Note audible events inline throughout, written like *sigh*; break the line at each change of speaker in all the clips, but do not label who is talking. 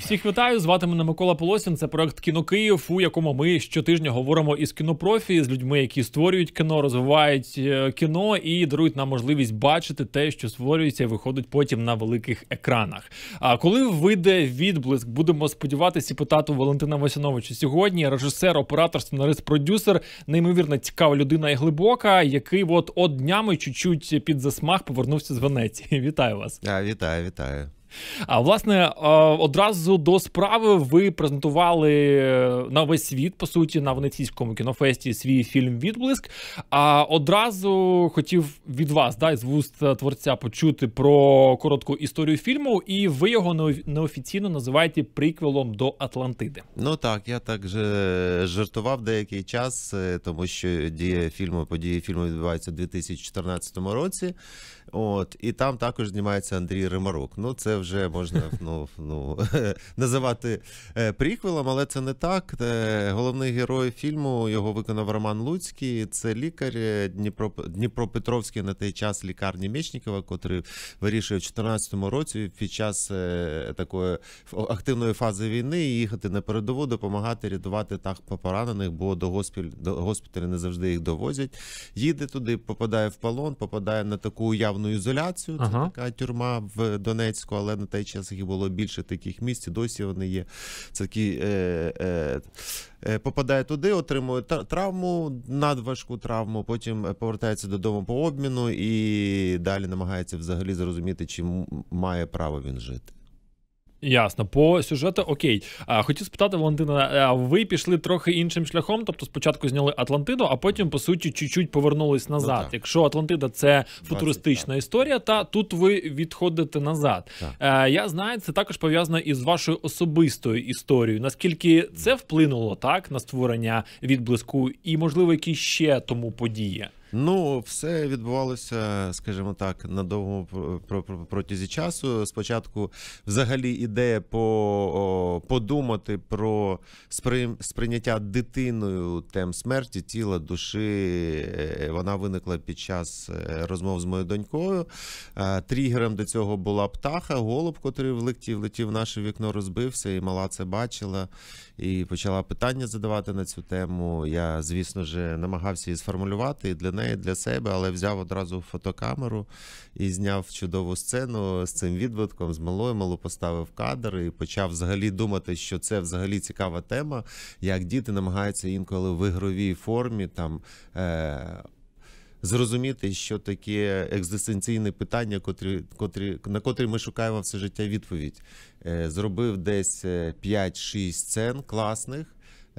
Всіх вітаю, звати мене Микола Полосін. Це проект «Кіно Київ», у якому ми щотижня говоримо із кінопрофі, з людьми, які створюють кіно, розвивають е, кіно і дарують нам можливість бачити те, що створюється і виходить потім на великих екранах. А коли вийде відблиск, будемо сподіватися і питати Валентина Васяновича сьогодні. Режисер, оператор, сценарист, продюсер, неймовірно цікава людина і глибока, який от от днями чуть-чуть під засмах повернувся з Венеції. *laughs* Вітаю вас! А, Вітаю, вітаю. А власне, е, одразу до справи ви презентували е, на весь світ по суті на венеційському кінофесті свій фільм Відблиск. А одразу хотів від вас да, з вуст творця почути про коротку історію фільму, і ви його неофіційно називаєте приквелом до Атлантиди.
Ну так, я так же жартував деякий час, е, тому що дія фільму події фільму відбуваються у 2014 році. От і там також знімається Андрій Римарук. Ну це вже можна *laughs* ну, ну, *laughs* називати е, приквелом, але це не так. Е, головний герой фільму його виконав Роман Луцький. Це лікар е, Дніпро Дніпропетровський на той час лікарні Мечникова, котрий вирішує в 2014 році під час такої активної фази війни їхати на передову, допомагати рятувати так поранених, бо до госпіталю до госпіталя не завжди їх довозять. Їде туди, попадає в полон, попадає на таку уявну певну ізоляцію. Це ага. така тюрма в Донецьку, але на той час їх було більше таких місць. і Досі вони є. Це такі е, е, е, попадає туди, отримує травму, надважку травму. Потім повертається додому по обміну і далі намагається взагалі зрозуміти, чи має право він жити.
Ясно, по сюжету окей. А, Хотів спитати Валентина, ви пішли трохи іншим шляхом, тобто спочатку зняли Атлантиду, а потім, по суті, чуть-чуть повернулись ну назад. Ну, Якщо Атлантида це футуристична 20, історія, та тут ви відходите назад. Так. Е, я знаю, це також пов'язано із вашою особистою історією. Наскільки це вплинуло так на створення відблиску, і можливо, які ще тому події?
Ну, все відбувалося, скажімо так, на довгому протязі часу. Спочатку, взагалі, ідея по, подумати про сприйняття дитиною тем смерті, тіла, душі. Е, вона виникла під час е, розмов з моєю донькою. Е, Трігером до цього була птаха, голуб, котрий влетів, летів в наше вікно, розбився, і мала це бачила. І почала питання задавати на цю тему. Я, звісно ж, намагався її сформулювати і для неї неї для себе, але взяв одразу фотокамеру і зняв чудову сцену з цим відбитком, з малою мало поставив кадр і почав взагалі думати, що це взагалі цікава тема, як діти намагаються інколи в ігровій формі там. Е- Зрозуміти, що таке екзистенційне питання, котрі, котрі, на котрі ми шукаємо все життя відповідь. Е, зробив десь 5-6 е, сцен класних.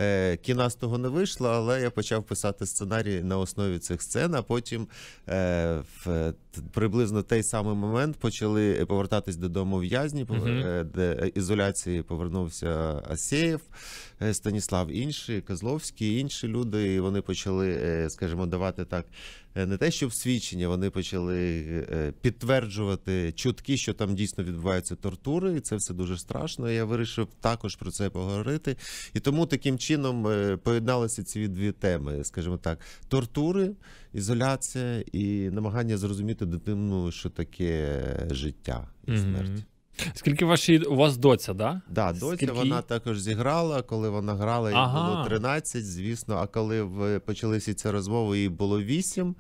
Е, Кіна з того не вийшло, але я почав писати сценарій на основі цих сцен. А потім е, в е, приблизно той самий момент почали повертатись додому в'язні, uh е, де ізоляції повернувся Асєєв, е, Станіслав, інший, Козловський, інші люди. і Вони почали, скажімо, давати так. Е, не те, що в свідчення вони почали е, підтверджувати чутки, що там дійсно відбуваються тортури, і це все дуже страшно. Я вирішив також про це поговорити. І тому таким чином е, поєдналися ці дві теми, скажімо так: тортури, ізоляція і намагання зрозуміти дитину, що таке життя і смерть. Скільки ваші у вас доця, да? Да, доця Скільки... вона також зіграла, коли вона грала, їй ага. було 13, звісно. А коли ви почалися ці розмови, їй було 8.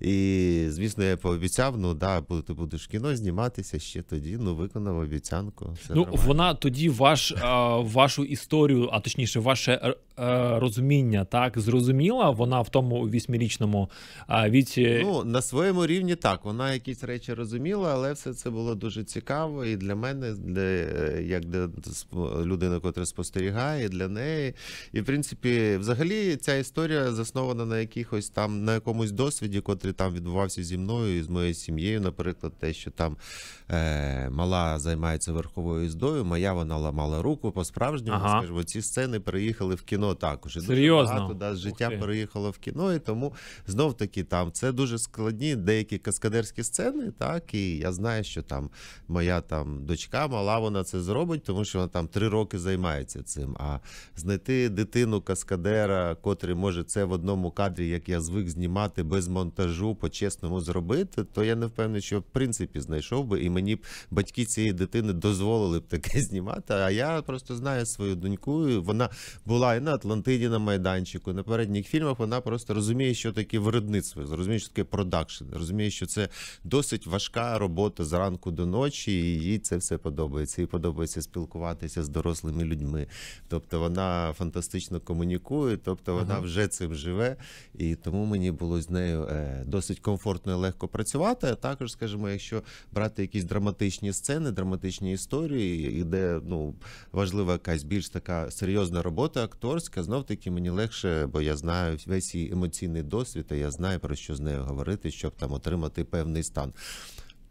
І звісно, я пообіцяв, ну да, ти будеш кіно зніматися ще тоді. Ну виконав обіцянку. Все ну нормально.
вона тоді ваш вашу історію, а точніше, ваше е, е, розуміння так зрозуміла. Вона в тому вісьмирічному
віці. Ну на своєму рівні так. Вона якісь речі розуміла, але все це було дуже цікаво і для мене мене, для, як для людини, котра спостерігає, для неї. І в принципі, взагалі, ця історія заснована на якихось там на якомусь досвіді, котрий там відбувався зі мною і з моєю сім'єю. Наприклад, те, що там е, мала займається верховою їздою, моя вона ламала руку по-справжньому. Ага. Скажімо, ці сцени переїхали в кіно також. І Серйозно? Багато, да, життя переїхало в кіно, і тому знов таки там це дуже складні деякі каскадерські сцени, так і я знаю, що там моя там дочка мала, вона це зробить, тому що вона там три роки займається цим. А знайти дитину каскадера, котрий може це в одному кадрі, як я звик знімати без монтажу, по-чесному зробити, то я не впевнений, що в принципі знайшов би, і мені б батьки цієї дитини дозволили б таке *laughs* знімати. А я просто знаю свою доньку. Вона була і на Атлантиді на майданчику. На передніх фільмах вона просто розуміє, що таке виробництво, розуміє, що таке продакшн, розуміє, що це досить важка робота з ранку до ночі, і їй це це все подобається. І подобається спілкуватися з дорослими людьми. Тобто вона фантастично комунікує, тобто вона ага. вже цим живе, і тому мені було з нею е, досить комфортно і легко працювати. А також, скажімо, якщо брати якісь драматичні сцени, драматичні історії, і де ну важлива якась більш така серйозна робота акторська, знов таки мені легше, бо я знаю весь її емоційний досвід, а я знаю про що з нею говорити, щоб там отримати певний стан.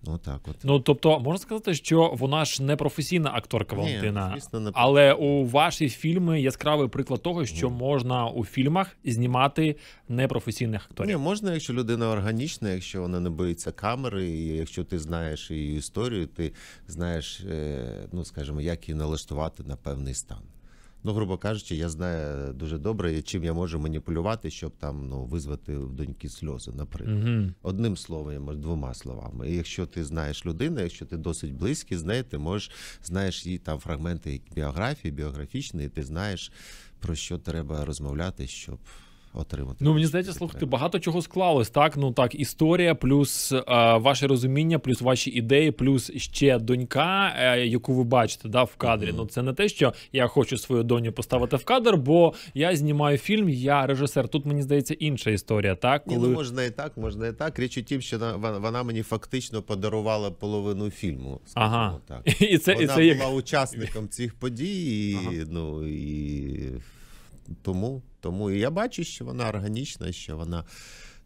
Ну так, от
ну тобто можна сказати, що вона ж не професійна акторка Валентина, Ні, звісно, не але у ваші фільми яскравий приклад того, що Ні. можна у фільмах знімати непрофесійних
акторів. Ні, можна, якщо людина органічна, якщо вона не боїться камери, і якщо ти знаєш її історію, ти знаєш, е, ну скажімо, як її налаштувати на певний стан ну, грубо кажучи, я знаю дуже добре, чим я можу маніпулювати, щоб там ну визвати в доньки сльози, наприклад, mm одним словом, двома словами. І якщо ти знаєш людину, якщо ти досить близький з нею, ти можеш знаєш її там фрагменти біографії, біографічні, і ти знаєш про що треба розмовляти, щоб отримати. Ну мені
здається, слухайте, багато чого склалось. Так, ну так, історія, плюс а, е, ваше розуміння, плюс ваші ідеї, плюс ще донька, а, е, яку ви бачите, да, в кадрі. Mm-hmm. Ну це не те, що я хочу свою доню поставити в кадр, бо я знімаю фільм, я режисер. Тут мені здається інша історія. Так, коли Ні, ну, можна
і так, можна і так. Річ у тім, що вона, вона мені фактично подарувала половину фільму.
Ага, так *laughs* і це вона і це була як...
учасником цих подій. і, ага. Ну і тому, тому і я бачу, що вона органічна, що вона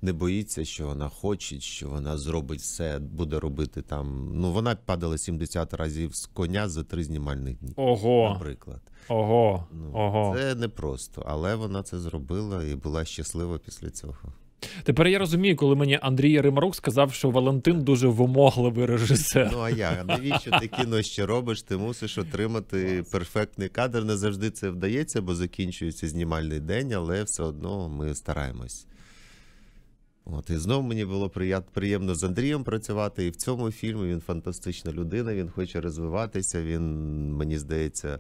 не боїться, що вона хоче, що вона зробить все, буде робити там. Ну вона падала 70 разів з коня за три знімальних дні.
Ого, наприклад, ого, ну, ого. це
непросто, але вона це зробила і була щаслива після цього.
Тепер я розумію, коли мені Андрій Римарук сказав, що Валентин дуже вимогливий режисер. Ну а я навіщо ти кіно
ще робиш? Ти мусиш отримати перфектний кадр. Не завжди це вдається, бо закінчується знімальний день, але все одно ми стараємось. От і знову мені було приємно з Андрієм працювати. І в цьому фільмі він фантастична людина. Він хоче розвиватися. Він мені здається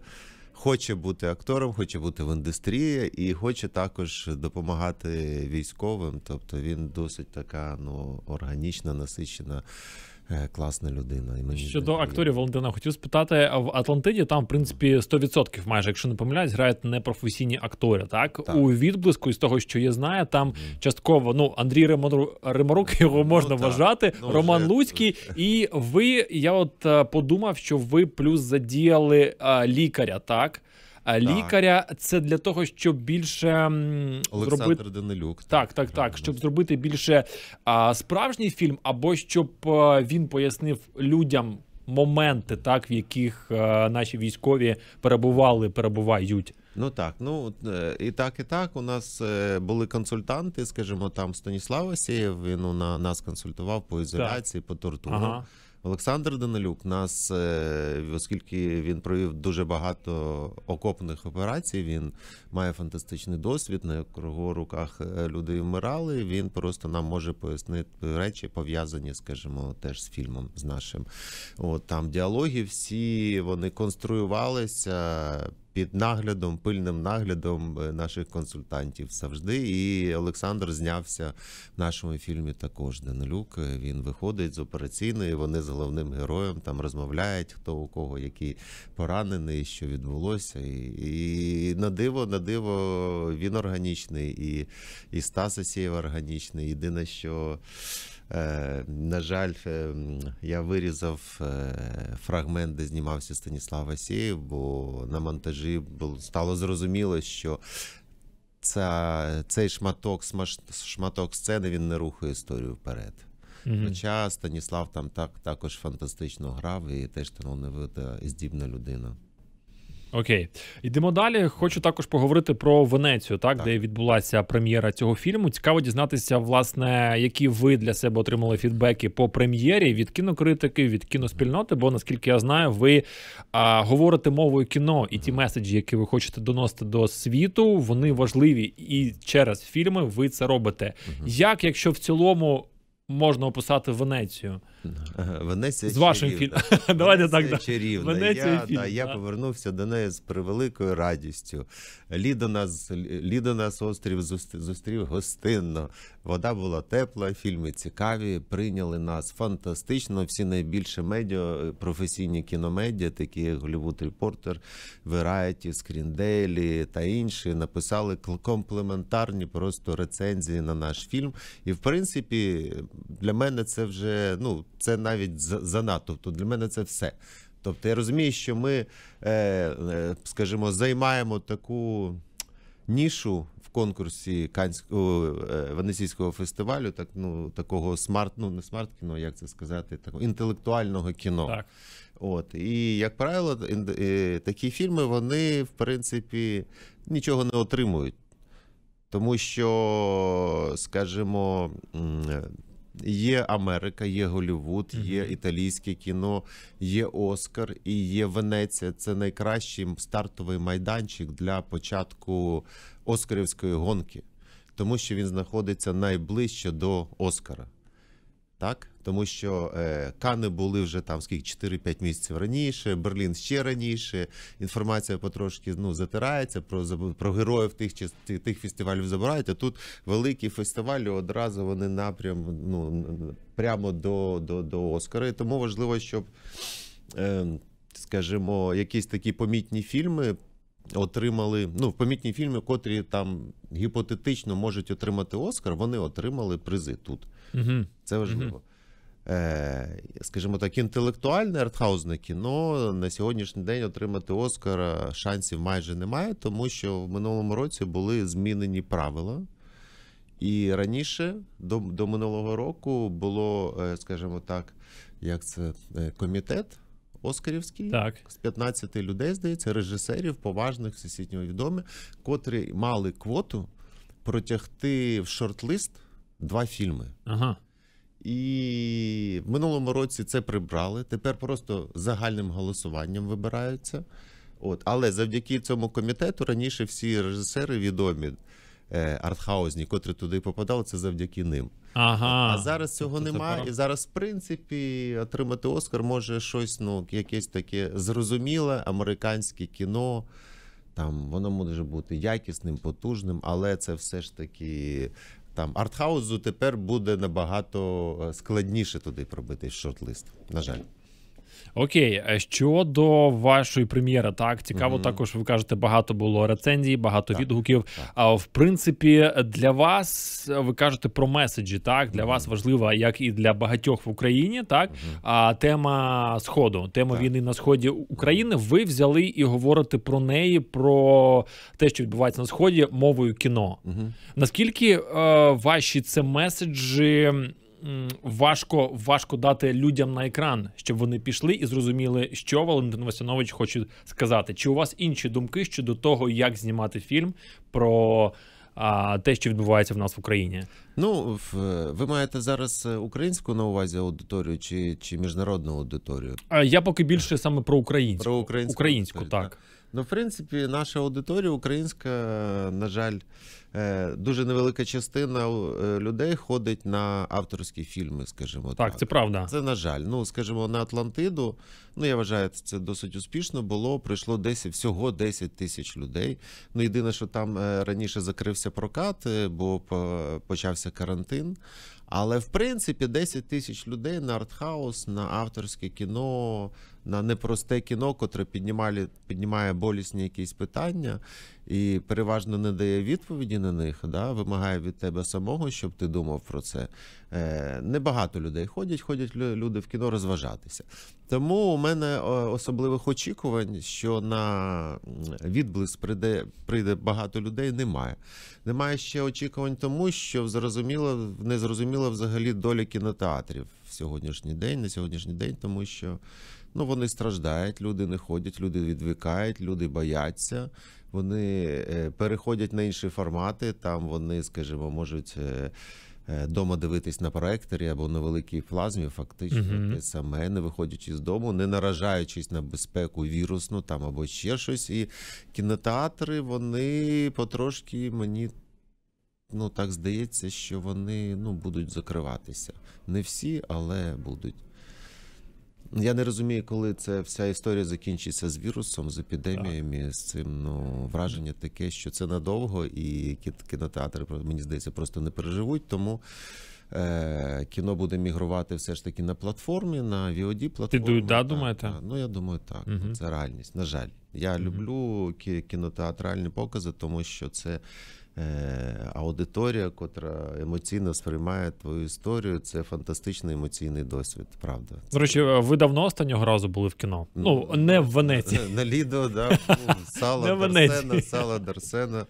хоче бути актором, хоче бути в індустрії і хоче також допомагати військовим. Тобто він досить така ну органічна, насичена. Е, класна людина. І мені Щодо дає. акторів
Валентина, хотів спитати в Атлантиді. Там, в принципі, 100% майже, якщо не помиляюсь, грають непрофесійні актори. Так? так у відблиску із того, що я знаю, там mm. частково ну Андрій Риморук, Риморук ну, його ну, можна ну, вважати. Ну, Роман вже... Луцький. І ви я от е, подумав, що ви плюс задіяли а, е, лікаря, так лікаря. Це для того, щоб більше Олександр зробити... Данилюк. Так, так, так, так. щоб зробити більше а, справжній фільм, або щоб а, він пояснив людям
моменти, так в яких а, наші військові перебували, перебувають. Ну так, ну е, і так, і так. У нас е, були консультанти, скажімо, там Станіслав Сєєв. Він у нас консультував по ізоляції, так. по тортурам. Ага. Олександр Данилюк нас, е, оскільки він провів дуже багато окопних операцій, він має фантастичний досвід, на якого руках е, люди вмирали. Він просто нам може пояснити речі, пов'язані, скажімо, теж з фільмом з нашим. От там діалоги всі вони конструювалися під наглядом, пильним наглядом е, наших консультантів завжди. І Олександр знявся в нашому фільмі також Денелюк. Е, він виходить з операційної. Вони з головним героєм там розмовляють, хто у кого який поранений, що відбулося. І, і на диво, на диво, він органічний, і і Стас Асєєв органічний. Єдине, що. Е, на жаль, ем, я вирізав е, фрагмент, де знімався Станіслав Васєєв, бо на монтажі стало зрозуміло, що ця, цей шматок шматок сцени він не рухає історію вперед. Хоча Станіслав там так також фантастично грав і теж талановита і здібна людина.
Окей, йдемо далі. Хочу також поговорити про Венецію, так, так де відбулася прем'єра цього фільму. Цікаво дізнатися, власне, які ви для себе отримали фідбеки по прем'єрі від кінокритики, від кіноспільноти. Бо наскільки я знаю, ви а, говорите мовою кіно, і ті меседжі, які ви хочете доносити до світу, вони важливі і через фільми ви це робите. Угу. Як якщо в цілому можна описати Венецію?
Венеція з вашим фільмом. *laughs* Давайте так да. Венеція я, фільм, да, я повернувся до неї з превеликою радістю. Лідо нас, лідо нас острів зустрів гостинно. Вода була тепла, фільми цікаві. Прийняли нас фантастично. Всі найбільше медіа, е, професійні кіномедіа, такі як Голівуд Репортер, Верайті, Скрінделі та інші, написали комплементарні просто рецензії на наш фільм. І в принципі, для мене це вже ну це навіть занадто. Тобто для мене це все. Тобто я розумію, що ми, е, е, скажімо, займаємо таку нішу в конкурсі Канського е, Венеційського фестивалю, так ну такого смарт, ну не смарт-кіно, як це сказати, такого інтелектуального кіно. Так. От і як правило, такі фільми вони в принципі нічого не отримують. Тому що, скажімо, Є Америка, є Голівуд, є італійське кіно, є Оскар і є Венеція. Це найкращий стартовий майданчик для початку Оскарівської гонки, тому що він знаходиться найближче до Оскара так тому що е, кани були вже там скільки 4-5 місяців раніше, Берлін ще раніше. Інформація потрошки ну затирається про про героїв тих тих фестивалів. Забирають а тут великі фестивалі одразу вони напрям ну прямо до до, до Оскара. І тому важливо, щоб, е, скажімо, якісь такі помітні фільми отримали ну, в помітні фільми, котрі там гіпотетично можуть отримати Оскар, вони отримали призи тут. Угу. Це важливо. Угу. Скажімо так, інтелектуальне артхаузне кіно на сьогоднішній день отримати Оскар е, шансів майже немає, тому що в минулому році були змінені правила. І раніше до до минулого року було, е, скажімо так, як це комітет Оскарівський так. з 15 людей, здається, режисерів, поважних, всесвітньо відомих, котрі мали квоту протягти в шорт-лист два фільми. Ага. І в минулому році це прибрали. Тепер просто загальним голосуванням вибираються. От, але завдяки цьому комітету раніше всі режисери відомі. Е, артхаузні, котрі туди попадали, це завдяки ним. Ага. А зараз цього немає. І зараз, в принципі, отримати Оскар може щось, ну, якесь таке зрозуміле американське кіно. Там воно може бути якісним, потужним, але це все ж таки. Там артхаузу тепер буде набагато е, складніше туди пробити шорт-лист. На жаль.
Окей, е, щодо вашої прем'єри, так цікаво, mm-hmm. також ви кажете, багато було рецензій, багато так, відгуків. Так. А в принципі, для вас ви кажете про меседжі. Так для mm-hmm. вас важлива, як і для багатьох в Україні, так mm-hmm. а тема сходу, тема війни на сході України. Ви взяли і говорите про неї, про те, що відбувається на сході, мовою кіно. Наскільки е, ваші це меседжі? важко важко дати людям на екран, щоб вони пішли і зрозуміли, що Валентин Васянович хоче сказати. Чи у вас інші думки щодо того, як знімати фільм
про а, те, що відбувається в нас в Україні? Ну ви маєте зараз е, українську на увазі аудиторію чи чи міжнародну аудиторію? Е, я поки більше саме про українську. Про українську, українську так. так. Ну, в принципі, наша аудиторія українська, на жаль, е, дуже невелика частина е, людей ходить на авторські фільми, скажімо так. Так, це правда. Це на жаль. Ну, скажімо, на Атлантиду. Ну, я вважаю, це досить успішно було. Прийшло 10, всього 10 тисяч людей. Ну, єдине, що там е, раніше закрився прокат, бо почався карантин. Але в принципі 10 тисяч людей на артхаус, на авторське кіно на непросте кіно, котре піднімає, піднімає болісні якісь питання і переважно не дає відповіді на них, да, вимагає від тебе самого, щоб ти думав про це. Е, Небагато людей ходять, ходять люди в кіно розважатися. Тому у мене е, особливих очікувань, що на відблиск прийде прийде багато людей, немає. Немає ще очікувань, тому що зрозуміло, не зрозуміла взагалі доля кінотеатрів в сьогоднішній день, на сьогоднішній день, тому що ну вони страждають, люди не ходять, люди відвикають, люди бояться. Вони е, переходять на інші формати. Там вони, скажімо, можуть е, е, дома дивитись на проекторі або на великій плазмі, фактично uh-huh. те саме, не виходячи з дому, не наражаючись на безпеку вірусну там або ще щось. І кінотеатри вони потрошки мені. Ну так здається, що вони ну будуть закриватися. Не всі, але будуть. Я не розумію, коли це вся історія закінчиться з вірусом, з епідеміями, так. з цим ну враження таке, що це надовго, і кінотеатри мені здається просто не переживуть. Тому е, кіно буде мігрувати все ж таки на платформі, на VOD платформі. Підуть, да, думає Так. Ну я думаю, так. Угу. Це реальність. На жаль, я угу. люблю кінотеатральні покази, тому що це. Е, аудиторія, котра емоційно сприймає твою історію, це фантастичний емоційний досвід. Правда, до речі, е, ви давно останнього разу були в кіно? Ну не в Венеції. *laughs* на лідо, да *laughs* сала Дарсена, сала Дарсена.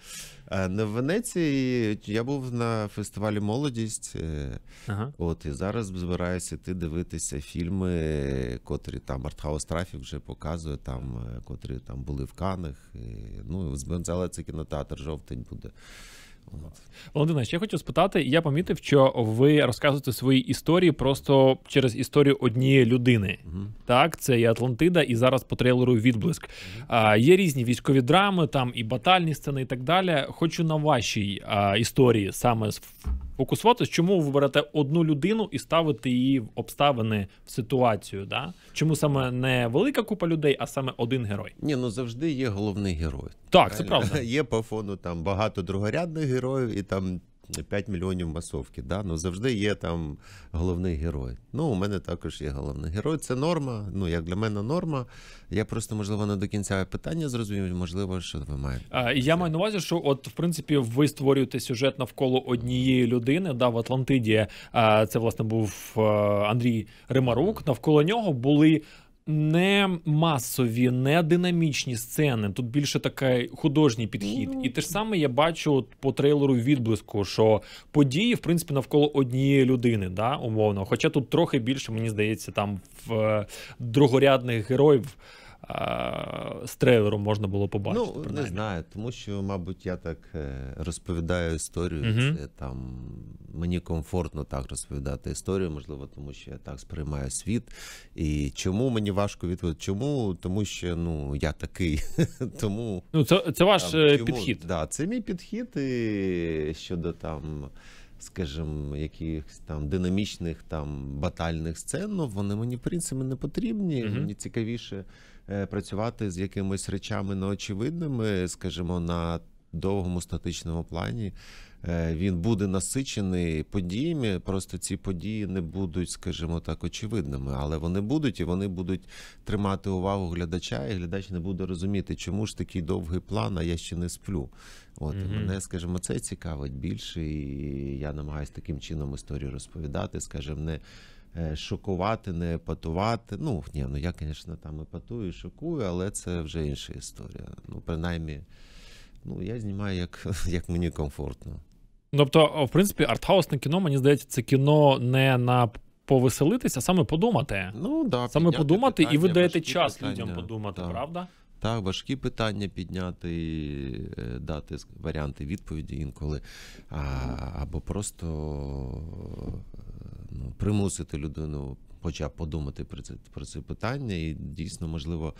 Е, в Венеції я був на фестивалі Молодість. Е, ага. От і зараз збираюся ти дивитися фільми, котрі там Артхаус Трафік вже показує, там е, котрі там були в Канах. І, ну, але це кінотеатр жовтень буде. Володимир,
ще хочу спитати, я помітив, що ви розказуєте свої історії просто через історію однієї людини. Mm-hmm. Так, це і Атлантида, і зараз по трейлеру відблиск. Mm-hmm. А, Є різні військові драми, там і батальні сцени, і так далі. Хочу на вашій а, історії саме з фокусуватись, чому ви берете одну людину і ставити її в обставини в ситуацію? Да? Чому саме не велика купа людей, а саме один герой?
Ні, ну завжди є головний герой. Так, це правда. *laughs* Є по фону там багато другорядних героїв і там 5 мільйонів масовки. Да? Ну завжди є там головний герой. Ну, у мене також є головний герой. Це норма. Ну як для мене норма. Я просто можливо не до кінця питання зрозумів. Можливо, що ви маєте. А,
я маю на увазі, що от в принципі ви створюєте сюжет навколо однієї людини. Да, в Атлантиді а, це власне був е, Андрій Римарук. Навколо нього були не масові, не динамічні сцени. Тут більше такий художній підхід. Ну. І те ж саме я бачу от по трейлеру відблиску, що події, в принципі, навколо однієї людини, да, умовно. Хоча тут трохи більше, мені здається, там в е, другорядних
героїв з трейлером можна було побачити. Ну, принаймні. не знаю, тому що, мабуть, я так е, розповідаю історію. Угу. Це там мені комфортно так розповідати історію, можливо, тому що я так сприймаю світ. І чому мені важко відповідати? Чому? Тому що ну я такий. *laughs* Тому ну це це ваш там, е, підхід. Да, Це мій підхід і щодо там. Скажімо, якихось там динамічних там батальних сцен, ну вони мені в принципі не потрібні. Mm-hmm. Мені цікавіше Е, працювати з якимись речами неочевидними, скажімо, на довгому статичному плані. Е, він буде насичений подіями, просто ці події не будуть, скажімо так, очевидними, але вони будуть і вони будуть тримати увагу глядача, і глядач не буде розуміти, чому ж такий довгий план, а я ще не сплю. От mm мене, скажімо, це цікавить більше, і я намагаюся таким чином історію розповідати, скажімо, не Е, шокувати, не епатувати. Ну ні, ну я, звісно, там епатую, шокую, але це вже інша історія. Ну, принаймні, ну я знімаю, як, *laughs* як мені комфортно.
Тобто, в принципі, артхаусне кіно, мені здається, це кіно не на повеселитися, а саме подумати. Ну да, саме подумати, питання, і ви даєте час питання, людям подумати, так. правда?
Так, важкі питання підняти, і е, дати варіанти відповіді інколи, а, або просто е, ну, примусити людину. Хоча б подумати про це про це питання, і дійсно, можливо,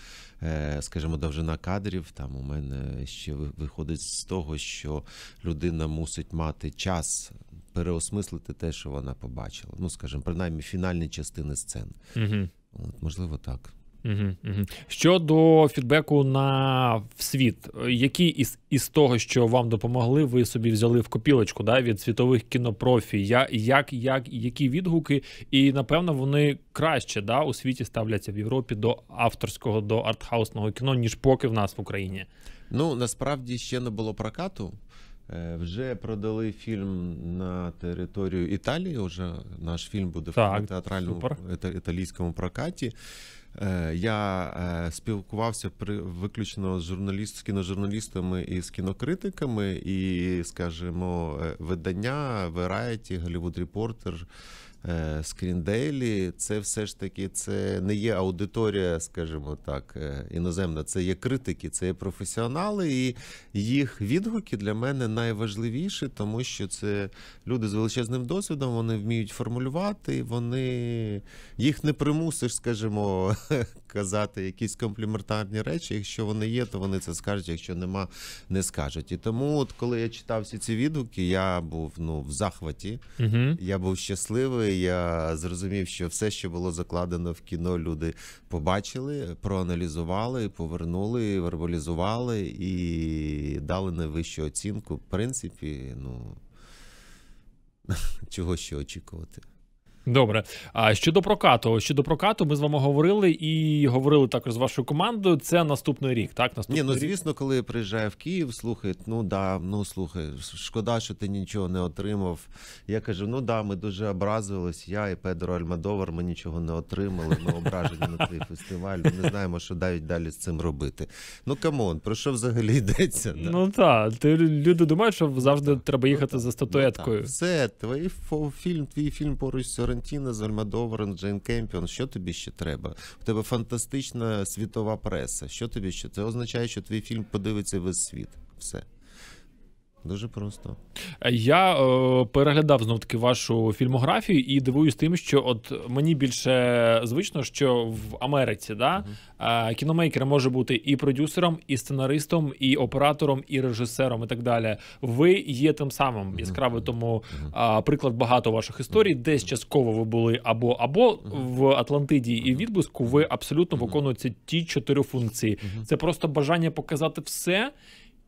е, скажімо, довжина кадрів там у мене ще виходить з того, що людина мусить мати час переосмислити те, що вона побачила. Ну, скажімо, принаймні фінальні частини сцен. Угу. От, Можливо, так.
Угу, угу. Щодо фідбеку на світ, які із із того, що вам допомогли, ви собі взяли в копілочку да, від світових кінопрофі, Я, як, як, які відгуки, і напевно вони краще да, у світі ставляться в Європі до авторського,
до артхаусного кіно, ніж поки в нас в Україні? Ну насправді ще не було прокату. Е, вже продали фільм на територію Італії. Уже наш фільм буде так, в театральному супер. італійському прокаті. Е, я е, спілкувався при виключно з журналіст, з кіножурналістами і з кінокритиками, і, скажімо, е, видання Variety, Hollywood Reporter, Е, Скріндейлі, це все ж таки це не є аудиторія, скажімо так, е, іноземна, це є критики, це є професіонали, і їх відгуки для мене найважливіші, тому що це люди з величезним досвідом, вони вміють формулювати, вони їх не примусиш, скажімо, *laughs* казати якісь компліментарні речі. Якщо вони є, то вони це скажуть, якщо нема, не скажуть. І тому, от коли я читав всі ці відгуки, я був ну в захваті, угу. я був щасливий я е, зрозумів, що все, що було закладено в кіно, люди побачили, проаналізували, повернули, вербалізували і дали найвищу оцінку. В принципі, ну *laughs* чого ще очікувати.
Добре. А щодо прокату, щодо прокату, ми з вами говорили і говорили також з вашою командою. Це наступний рік. Так, наступний Ні, ну звісно,
рік. коли приїжджає в Київ, слухай, ну да, ну слухай, шкода, що ти нічого не отримав. Я кажу: ну да, ми дуже образились. Я і Педро Альмадовар. Ми нічого не отримали. Ми ображені на цей фестиваль. Ми не знаємо, що навіть далі з цим робити. Ну камон, про що взагалі йдеться? Да? Ну
так, ти люди думають, що завжди ну, треба їхати ну, за ну, статуеткою. Ну,
Все, твій фо фільм, твій фільм поруч з Тарантіно з Альмадоваром, Джейн Кемпіон. Що тобі ще треба? У тебе фантастична світова преса. Що тобі ще? Це означає, що твій фільм подивиться весь світ. Все. Дуже просто я е, переглядав знов таки вашу фільмографію
і дивуюсь тим, що от мені більше звично, що в Америці да uh кіномейкер може бути і продюсером, і сценаристом, і оператором, і режисером, і так далі. Ви є тим самим uh-huh. яскравий тому uh приклад багато ваших історій. Десь частково ви були або або в Атлантиді і в відблиску. Ви абсолютно виконуєте ті чотири функції. Це просто бажання показати все.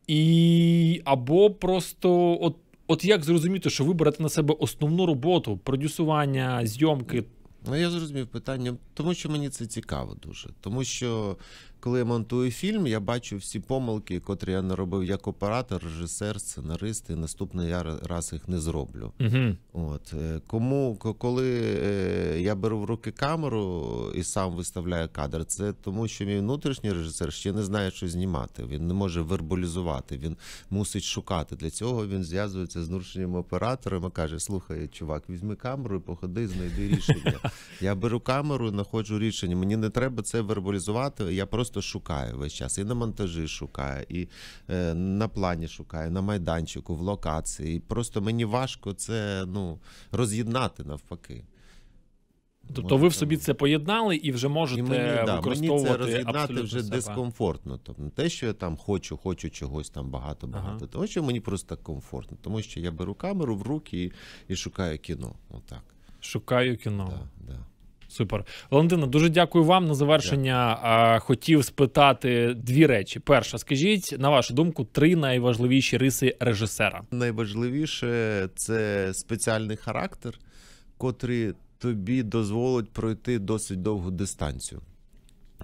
І або просто от от як зрозуміти, що ви берете на себе основну роботу, продюсування,
зйомки. Ну я зрозумів питання, тому що мені це цікаво дуже, тому що коли я монтую фільм, я бачу всі помилки, котрі я наробив як оператор, режисер, сценарист, і наступний я раз їх не зроблю. Угу. От е, кому коли е, я беру в руки камеру і сам виставляю кадр, це тому, що мій внутрішній режисер ще не знає, що знімати. Він не може вербалізувати, він мусить шукати. Для цього він зв'язується з внутрішнім оператором і каже: Слухай, чувак, візьми камеру, і походи, знайди рішення. *laughs* Я беру камеру, і знаходжу рішення. Мені не треба це вербалізувати. Я просто просто шукає весь час. І на монтажі шукає, і е, на плані шукає, на майданчику, в локації. І Просто мені важко це ну, роз'єднати навпаки. Тобто ви в
собі це поєднали і вже можете і мені, да, використовувати мені це роз'єднати вже себе.
дискомфортно. Тобто не те, що я там хочу, хочу чогось там багато-багато. Ага. Тому що мені просто комфортно, тому що я беру камеру в руки і, і шукаю кіно. Отак.
Шукаю кіно. Да, да. Супер. Валентина, дуже дякую вам. На завершення дякую. хотів спитати дві речі. Перша, скажіть, на вашу думку, три найважливіші риси
режисера. Найважливіше це спеціальний характер, котрий тобі дозволить пройти досить довгу дистанцію.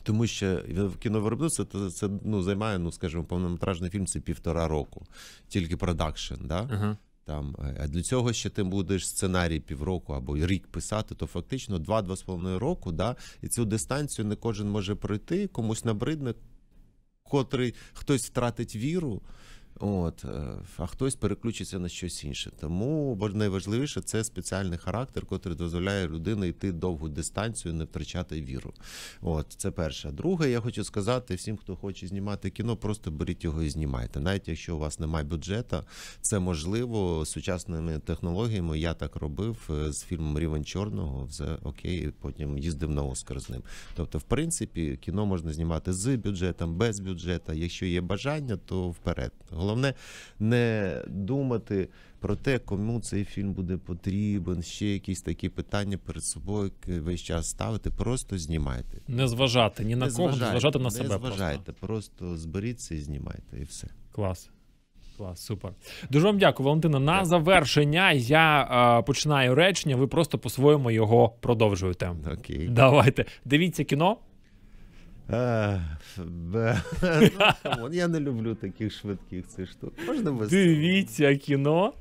Тому що в кіновиробництві це, це ну, займає, ну, скажімо, повнометражний фільм це півтора року, тільки продакшн. Да? Uh-huh. Там е, а для цього ще ти будеш сценарій півроку або рік писати, то фактично 2-2,5 року, да, і цю дистанцію не кожен може пройти, комусь набридне, котрий хтось втратить віру. От, е, а хтось переключиться на щось інше. Тому найважливіше це спеціальний характер, який дозволяє людині йти довгу дистанцію, не втрачати віру. От це перше. Друге, я хочу сказати всім, хто хоче знімати кіно, просто беріть його і знімайте. Навіть якщо у вас немає бюджету, це можливо сучасними технологіями. Я так робив е, з фільмом Рівень чорного все окей. Потім їздив на Оскар з ним. Тобто, в принципі, кіно можна знімати з бюджетом, без бюджету. Якщо є бажання, то вперед. Головне не думати про те, кому цей фільм буде потрібен, ще якісь такі питання перед собою весь час ставити. Просто знімайте, не зважати ні на не кого, зважайте, не зважати на не себе. Не зважайте, просто. просто зберіться і знімайте, і все клас. Клас, супер.
Дуже вам дякую, Валентина. На так. завершення я е, починаю речення. Ви просто по-своєму його продовжуєте. Окей. Давайте. Дивіться кіно.
*laughs* Ну, я не люблю таких швидких цих штук. Можна без. Дивіться кіно.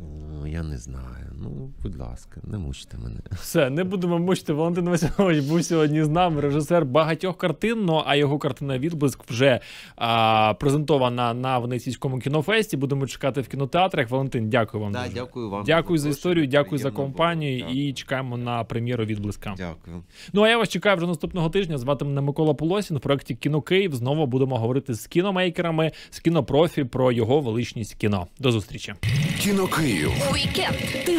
Ну, я не знаю. Ну, будь ласка, не мучте мене.
Все, не будемо мучити. Валентин Васильович був сьогодні з нами, режисер багатьох картин. Ну а його картина відблиск вже а, презентована на Венеційському кінофесті. Будемо чекати в кінотеатрах. Валентин, дякую вам. Да, дуже. Дякую вам. Дякую за історію, дякую за компанію було. і чекаємо на прем'єру відблиска. Дякую. Ну а я вас чекаю вже наступного тижня. Звати мене Микола Полосін. В проєкті Кіно Київ знову будемо говорити з кіномейкерами, з кінопрофі про його величність кіно. До зустрічі. Кіно Київ. Уікенд. Ти